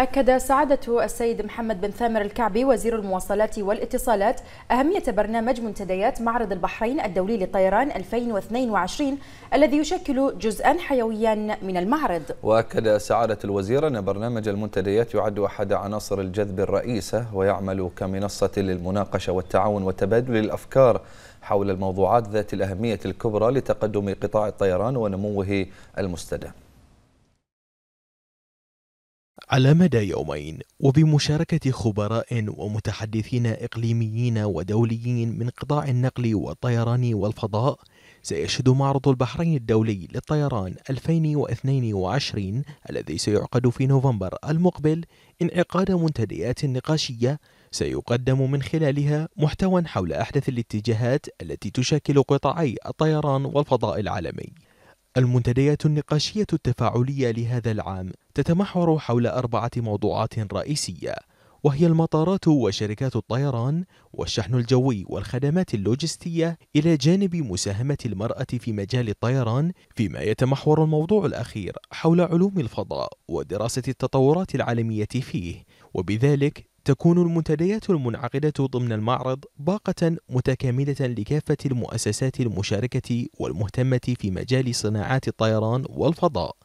أكد سعادة السيد محمد بن ثامر الكعبي وزير المواصلات والاتصالات أهمية برنامج منتديات معرض البحرين الدولي للطيران 2022 الذي يشكل جزءا حيويا من المعرض وأكد سعادة الوزير أن برنامج المنتديات يعد أحد عناصر الجذب الرئيسة ويعمل كمنصة للمناقشة والتعاون وتبادل الأفكار حول الموضوعات ذات الأهمية الكبرى لتقدم قطاع الطيران ونموه المستدام على مدى يومين وبمشاركة خبراء ومتحدثين إقليميين ودوليين من قطاع النقل والطيران والفضاء سيشهد معرض البحرين الدولي للطيران 2022 الذي سيعقد في نوفمبر المقبل انعقاد منتديات نقاشية سيقدم من خلالها محتوى حول أحدث الاتجاهات التي تشكل قطاعي الطيران والفضاء العالمي المنتديات النقاشية التفاعلية لهذا العام تتمحور حول أربعة موضوعات رئيسية وهي المطارات وشركات الطيران والشحن الجوي والخدمات اللوجستية إلى جانب مساهمة المرأة في مجال الطيران فيما يتمحور الموضوع الأخير حول علوم الفضاء ودراسة التطورات العالمية فيه وبذلك تكون المنتديات المنعقدة ضمن المعرض باقة متكاملة لكافة المؤسسات المشاركة والمهتمة في مجال صناعات الطيران والفضاء،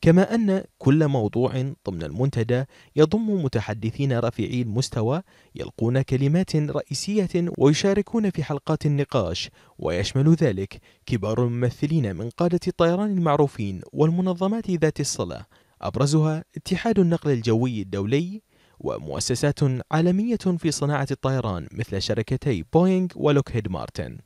كما أن كل موضوع ضمن المنتدى يضم متحدثين رفيعي المستوى يلقون كلمات رئيسية ويشاركون في حلقات النقاش، ويشمل ذلك كبار الممثلين من قادة الطيران المعروفين والمنظمات ذات الصلة، أبرزها اتحاد النقل الجوي الدولي ومؤسسات عالمية في صناعة الطيران مثل شركتي بوينغ ولوكهيد مارتن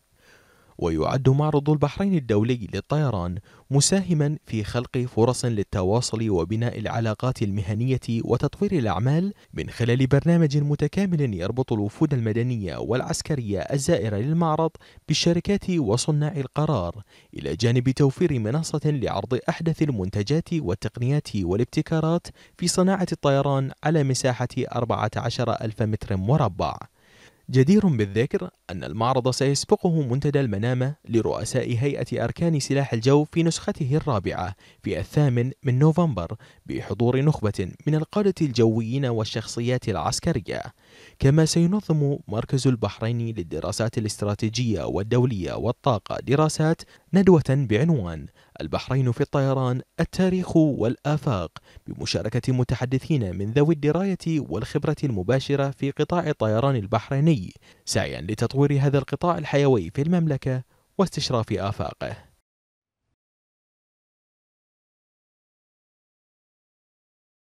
ويعد معرض البحرين الدولي للطيران مساهما في خلق فرص للتواصل وبناء العلاقات المهنية وتطوير الأعمال من خلال برنامج متكامل يربط الوفود المدنية والعسكرية الزائرة للمعرض بالشركات وصناع القرار إلى جانب توفير منصة لعرض أحدث المنتجات والتقنيات والابتكارات في صناعة الطيران على مساحة 14 ألف متر مربع جدير بالذكر أن المعرض سيسبقه منتدى المنامة لرؤساء هيئة أركان سلاح الجو في نسخته الرابعة في الثامن من نوفمبر بحضور نخبة من القادة الجويين والشخصيات العسكرية كما سينظم مركز البحرين للدراسات الاستراتيجية والدولية والطاقة دراسات ندوة بعنوان البحرين في الطيران التاريخ والآفاق بمشاركة متحدثين من ذوي الدراية والخبرة المباشرة في قطاع الطيران البحريني سعيا لتطوير تطور هذا القطاع الحيوي في المملكة واستشراف آفاقه